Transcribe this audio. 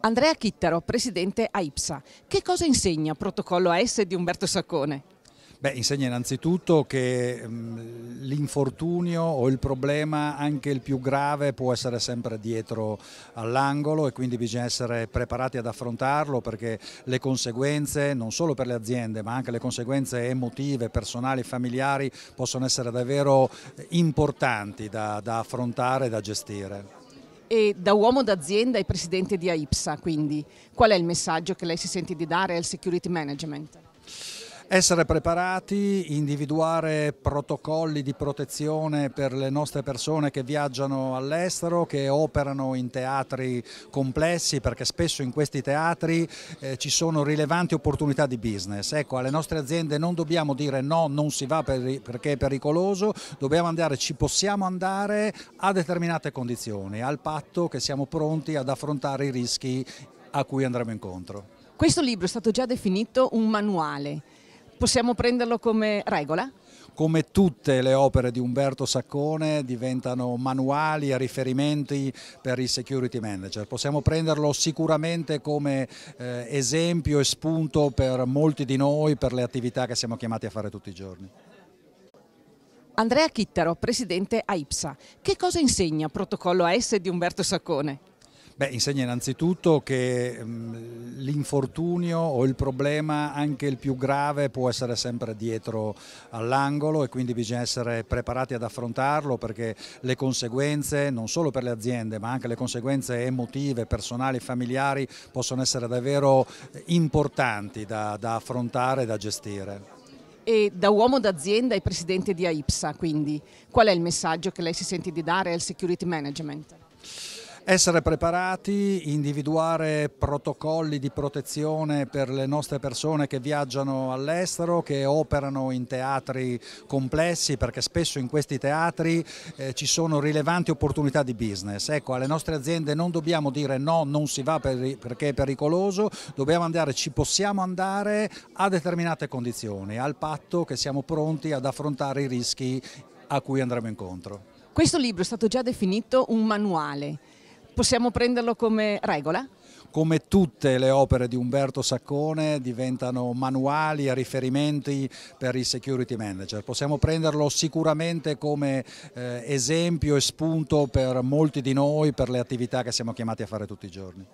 Andrea Chittaro, presidente AIPSA. Che cosa insegna protocollo AS di Umberto Saccone? Beh, insegna innanzitutto che mm, l'infortunio o il problema, anche il più grave, può essere sempre dietro all'angolo e quindi bisogna essere preparati ad affrontarlo perché le conseguenze, non solo per le aziende, ma anche le conseguenze emotive, personali, familiari, possono essere davvero eh, importanti da, da affrontare e da gestire e da uomo d'azienda e presidente di AIPSA, quindi qual è il messaggio che lei si sente di dare al security management? essere preparati, individuare protocolli di protezione per le nostre persone che viaggiano all'estero, che operano in teatri complessi, perché spesso in questi teatri eh, ci sono rilevanti opportunità di business. Ecco, alle nostre aziende non dobbiamo dire no, non si va per, perché è pericoloso, dobbiamo andare, ci possiamo andare a determinate condizioni, al patto che siamo pronti ad affrontare i rischi a cui andremo incontro. Questo libro è stato già definito un manuale possiamo prenderlo come regola? come tutte le opere di Umberto Saccone diventano manuali e riferimenti per i security manager. Possiamo prenderlo sicuramente come eh, esempio e spunto per molti di noi per le attività che siamo chiamati a fare tutti i giorni. Andrea Chittaro, presidente AIPSA. Che cosa insegna protocollo AS di Umberto Saccone? Beh, insegna innanzitutto che mm, l'infortunio o il problema, anche il più grave, può essere sempre dietro all'angolo e quindi bisogna essere preparati ad affrontarlo perché le conseguenze, non solo per le aziende, ma anche le conseguenze emotive, personali, familiari, possono essere davvero importanti da, da affrontare e da gestire e da uomo d'azienda e presidente di AIPSA, quindi qual è il messaggio che lei si sente di dare al security management? essere preparati, individuare protocolli di protezione per le nostre persone che viaggiano all'estero, che operano in teatri complessi, perché spesso in questi teatri eh, ci sono rilevanti opportunità di business. Ecco, alle nostre aziende non dobbiamo dire no, non si va per, perché è pericoloso, dobbiamo andare, ci possiamo andare a determinate condizioni, al patto che siamo pronti ad affrontare i rischi a cui andremo incontro. Questo libro è stato già definito un manuale possiamo prenderlo come regola? come tutte le opere di Umberto Saccone diventano manuali e riferimenti per i security manager. Possiamo prenderlo sicuramente come eh, esempio e spunto per molti di noi, per le attività che siamo chiamati a fare tutti i giorni.